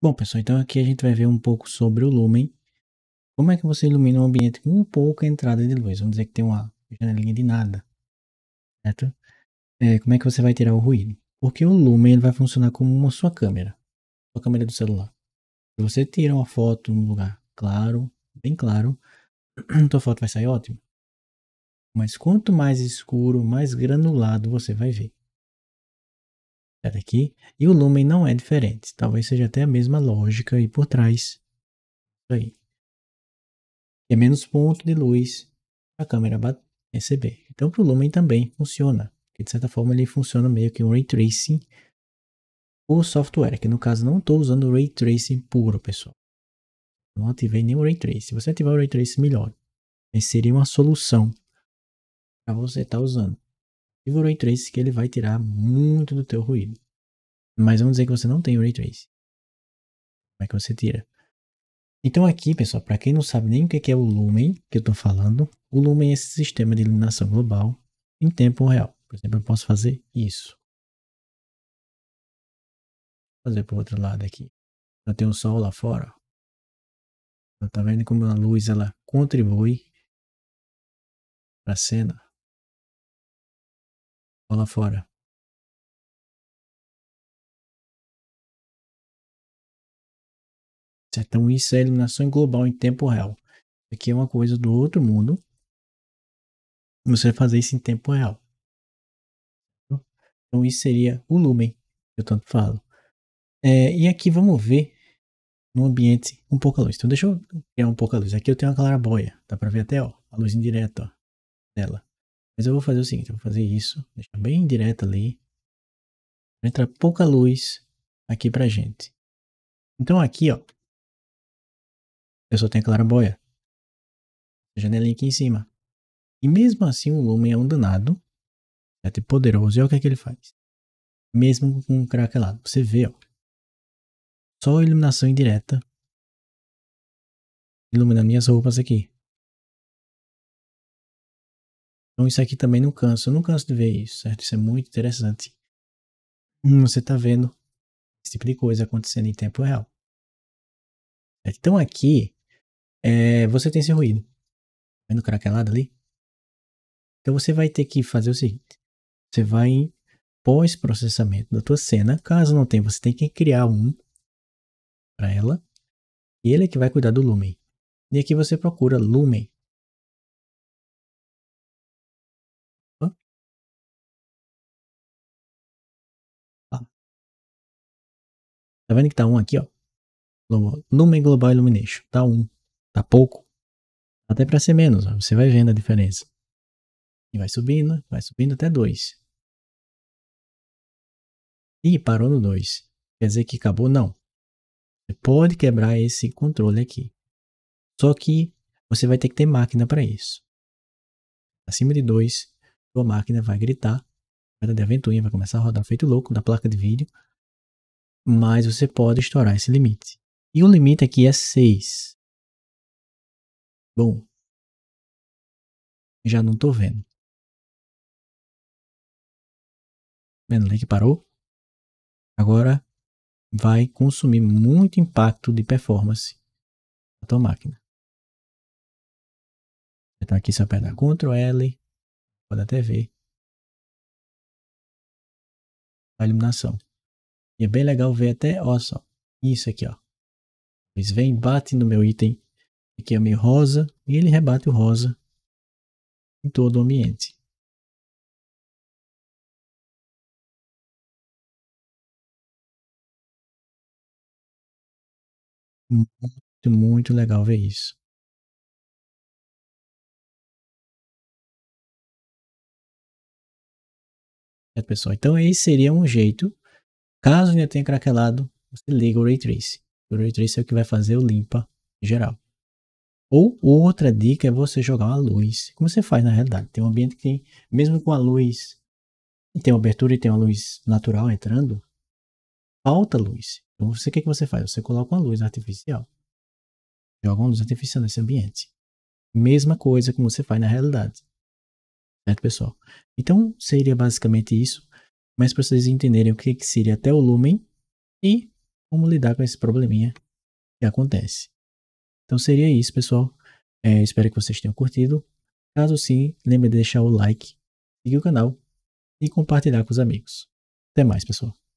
Bom, pessoal, então aqui a gente vai ver um pouco sobre o lumen. Como é que você ilumina um ambiente com pouca entrada de luz? Vamos dizer que tem uma janelinha de nada, certo? É, como é que você vai tirar o ruído? Porque o lumen ele vai funcionar como uma sua câmera, sua câmera do celular. Se você tira uma foto num lugar claro, bem claro, sua foto vai sair ótima. Mas quanto mais escuro, mais granulado você vai ver aqui, e o lumen não é diferente. Talvez seja até a mesma lógica aí por trás. Isso aí. É menos ponto de luz a câmera receber. Então, para o lumen também funciona. Porque, de certa forma, ele funciona meio que um ray tracing por software. Que no caso, não estou usando o ray tracing puro, pessoal. Não ativei nenhum ray tracing. Se você ativar o ray tracing, melhor. Mas seria uma solução para você estar tá usando. E o Ray Trace que ele vai tirar muito do teu ruído. Mas vamos dizer que você não tem o Ray Trace. Como é que você tira? Então aqui, pessoal, para quem não sabe nem o que é o Lumen que eu estou falando, o Lumen é esse sistema de iluminação global em tempo real. Por exemplo, eu posso fazer isso. Vou fazer para o outro lado aqui. Eu tenho o sol lá fora. Então, tá vendo como a luz ela contribui para a cena? lá fora. Então isso é iluminação global em tempo real. Isso aqui é uma coisa do outro mundo. Você fazer isso em tempo real. Então isso seria o lumen, que eu tanto falo. É, e aqui vamos ver um ambiente um pouco a luz. Então deixa eu criar um pouco a luz. Aqui eu tenho uma clarabóia. Dá para ver até ó, a luz indireta ó, dela. Mas eu vou fazer o seguinte, eu vou fazer isso, deixar bem direto ali. Entra pouca luz aqui pra gente. Então aqui, ó, eu só tenho a claraboia. A janelinha aqui em cima. E mesmo assim o lumen é um danado, É até tipo poderoso. E olha o que é que ele faz. Mesmo com o craquelado. Você vê, ó. Só iluminação indireta. Iluminando minhas roupas aqui. Então isso aqui também não cansa. Eu não canso de ver isso, certo? Isso é muito interessante. Hum, você está vendo esse tipo de coisa acontecendo em tempo real. Então aqui, é, você tem esse ruído. Tá vendo craquelado ali? Então você vai ter que fazer o seguinte. Você vai em pós-processamento da tua cena. Caso não tenha, você tem que criar um para ela. E ele é que vai cuidar do lumen. E aqui você procura lumen. Tá vendo que tá 1 aqui, ó? Lumen Global Illumination. Tá 1. Tá pouco. Até para ser menos, ó. Você vai vendo a diferença. E vai subindo, vai subindo até 2. E parou no 2. Quer dizer que acabou? Não. Você pode quebrar esse controle aqui. Só que você vai ter que ter máquina para isso. Acima de 2, sua máquina vai gritar, vai dar de aventurinha, vai começar a rodar feito louco da placa de vídeo, mas você pode estourar esse limite. E o limite aqui é 6. Bom, já não estou vendo. Vendo Mendeley é que parou. Agora vai consumir muito impacto de performance da tua máquina. Então aqui se aperta Ctrl L, pode até ver a iluminação. E é bem legal ver até, ó só, isso aqui, ó. Eles vêm, batem no meu item, aqui é meio rosa, e ele rebate o rosa em todo o ambiente. Muito, muito legal ver isso. pessoal? Então, esse seria um jeito Caso ainda tenha craquelado, você liga o Ray Trace. O Ray Trace é o que vai fazer o limpa geral. Ou outra dica é você jogar uma luz, como você faz na realidade. Tem um ambiente que tem, mesmo com a luz, tem uma abertura e tem uma luz natural entrando, falta luz. Então você, o que, é que você faz? Você coloca uma luz artificial. Joga uma luz artificial nesse ambiente. Mesma coisa como você faz na realidade. Certo, pessoal? Então seria basicamente isso mas para vocês entenderem o que, que seria até o lumen e como lidar com esse probleminha que acontece. Então seria isso, pessoal. É, espero que vocês tenham curtido. Caso sim, lembre de deixar o like, seguir o canal e compartilhar com os amigos. Até mais, pessoal.